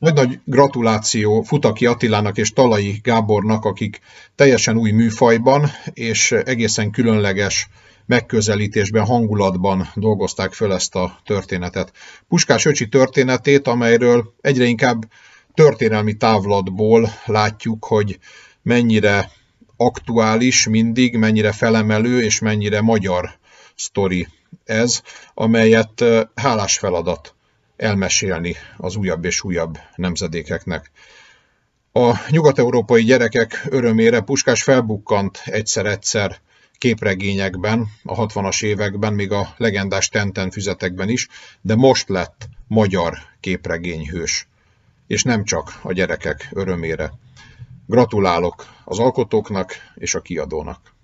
Nagy-nagy gratuláció Futaki Attilának és Talai Gábornak, akik teljesen új műfajban és egészen különleges megközelítésben, hangulatban dolgozták föl ezt a történetet. Puskás Öcsi történetét, amelyről egyre inkább történelmi távlatból látjuk, hogy mennyire aktuális mindig, mennyire felemelő és mennyire magyar sztori ez, amelyet hálás feladat elmesélni az újabb és újabb nemzedékeknek. A nyugat-európai gyerekek örömére Puskás felbukkant egyszer-egyszer képregényekben, a 60-as években, még a legendás Tenten füzetekben is, de most lett magyar képregényhős. És nem csak a gyerekek örömére. Gratulálok az alkotóknak és a kiadónak.